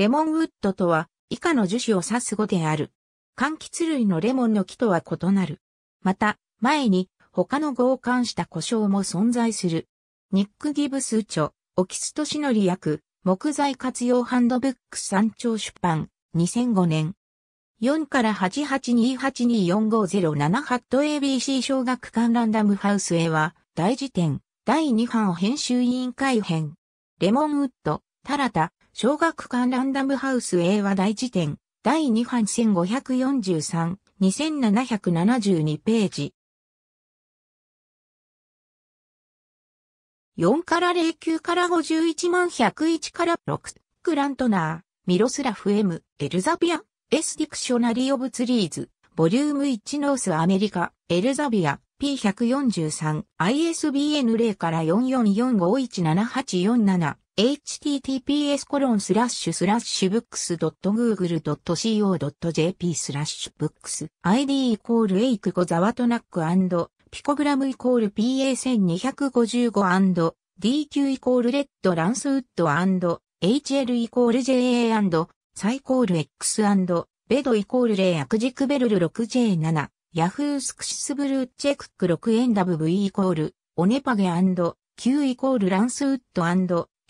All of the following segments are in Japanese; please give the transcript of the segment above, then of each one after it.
レモンウッドとは以下の樹脂を指す語である。柑橘類のレモンの木とは異なる。また、前に他の合刊冠した故障も存在する。ニック・ギブス著、オキストシノリ役、木材活用ハンドブック山頂出版、2005年。4から8828245078ハット ABC 小学館ランダムハウスへは、大辞典、第2版編集委員会編。レモンウッド、タラタ、小学館ランダムハウス英和大辞典、第2版1543、2772ページ。4から09から51万101から6、グラントナー、ミロスラフ M、エルザビア、エスディクショナリオブツリーズ、ボリューム1ノースアメリカ、エルザビア、P143、ISBN0 から4 4 4 5 1 7 8 4 7 https コロンスラッシュスラッシュブックス .google.co.jp スラッシュブックス ID イコールエイクコザワトナックピコグラムイコール PA1255& DQ イコールレッドランスウッド &HL イコール JA& サイコール X& ベドイコールレイアクジクベルル 6J7 ヤフースクシスブルーチェクック 6NWV イコールオネパゲ &Q イコールランスウッド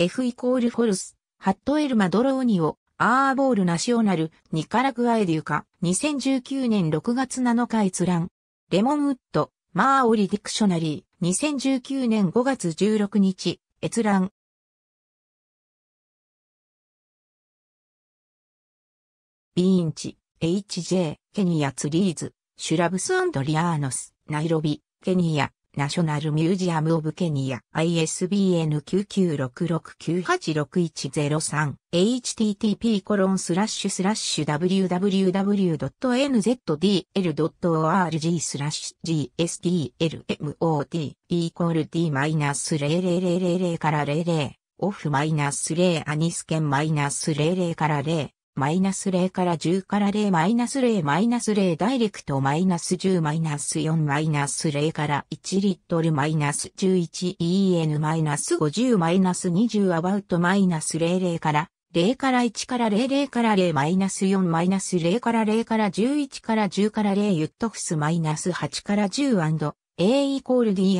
F イコールフォルス、ハットエルマドローニオ、アーボールナショナル、ニカラグアエデュカ、2019年6月7日閲覧。レモンウッド、マーオリディクショナリー、2019年5月16日、閲覧。ビーンチ、HJ、ケニアツリーズ、シュラブスリアーノス、ナイロビ、ケニア。ナショナルミュージアムオブケニア ISBN 9966986103 http コロンスラッシュスラッシュ www.nzdl.org スラッシュ gsdlmot イコール d マイナス0000から00オフマイナス0アニスケンマイナス00から0マイナス0から10から0マイナス0マイナス0ダイレクトマイナス10マイナス4マイナス0から1リットルマイナス 11EN マイナス50マイナス20アバウトマイナス00から0から1から00から0マイナス4マイナス0から0から11から10から0ユットフスマイナス8から10 A イコール D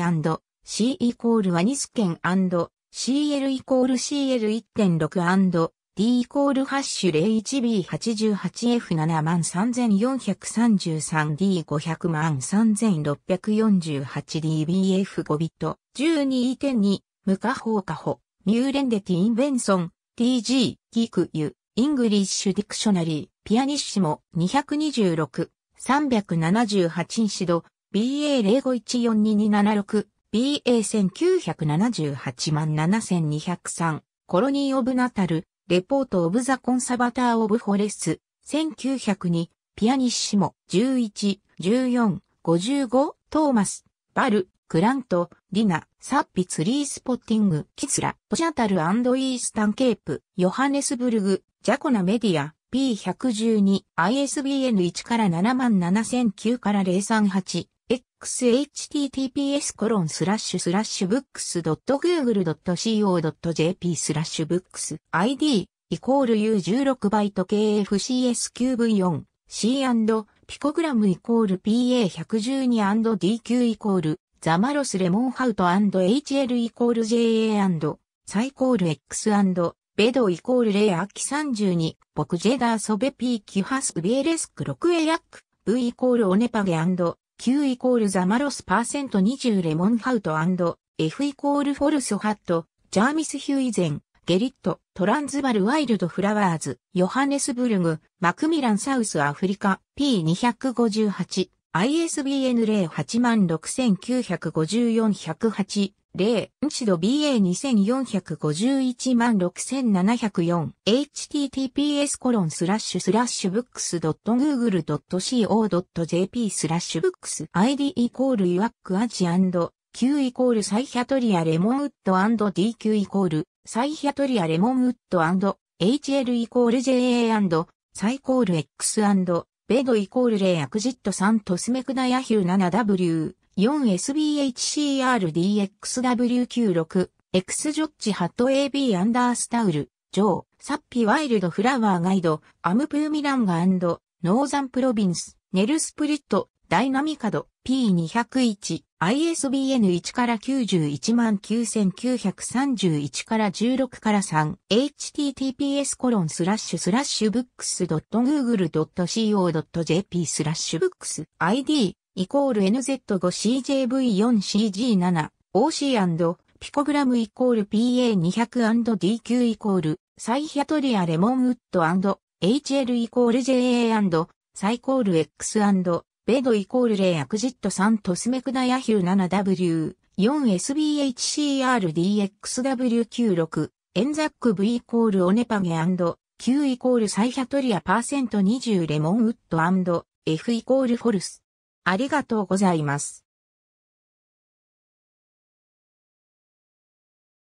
C イコールワニスケン &CL イコール CL1.6 D イコールハッシュ 01B88F73433D500 万 3648DBF5 ビット12.2無加法加法ミューレンデティ・インベンソン TG ギクユイングリッシュディクショナリーピアニッシモ226 378インシド BA05142276 BA1978 万7203コロニー・オブ・ナタルレポート・オブ・ザ・コンサバター・オブ・フォレス、1902、ピアニッシモ、11、14、55、トーマス、バル、クラント、リナ、サッピツリースポッティング、キスラ、ポシャタルイースタンケープ、ヨハネスブルグ、ジャコナメディア、P112、ISBN1 から779 0 0から038、https コロンスラッシュスラッシュブックス .google.co.jp スラッシュブックス ID イコール U16 バイト KFCS9V4 C& ピコグラムイコール PA112&DQ イコールザマロスレモンハウト &HL イコール JA& サイコール X& ベドイコールレアキ32、ボクジェダーソベピーキュハスウビエレスク6エラック、V イコールオネパゲ Q イコールザマロスパーセント20レモンハウト &F イコールフォルソハット、ジャーミスヒュイゼン、ゲリット、トランズバルワイルドフラワーズ、ヨハネスブルグ、マクミランサウスアフリカ、P258、ISBN 086954108例、ンシド BA2451 万6704、https コロンスラッシュスラッシュブックス .google.co.jp スラッシュブックス ID イコールイワックアジアンド Q イコールサイヒャトリアレモンウッド &DQ イコールサイヒャトリアレモンウッド &HL イコール JA& サイコール X& ベドイコールレイアクジット3トスメクダヤヒュー 7W 4SBHCRDXW96、X ジョッジハット AB アンダースタウル、ジョー、サッピワイルドフラワーガイド、アムプーミランガノーザンプロビンス、ネルスプリット、ダイナミカド P201、ISBN1 から919,931から16から3、https コロンスラッシュスラッシュブックス .google.co.jp スラッシュブックス ID イコール NZ5CJV4CG7、OC& ピコグラムイコール PA200&DQ イコール、サイヒャトリアレモンウッド &HL イコール JA& サイコール X& ベドイコールレイアクジット3トスメクダヤヒュー 7W4SBHCRDXW96 エンザック V イコールオネパゲ &Q イコールサイヒャトリアパーセント20レモンウッド &F イコールフォルスありがとうございます。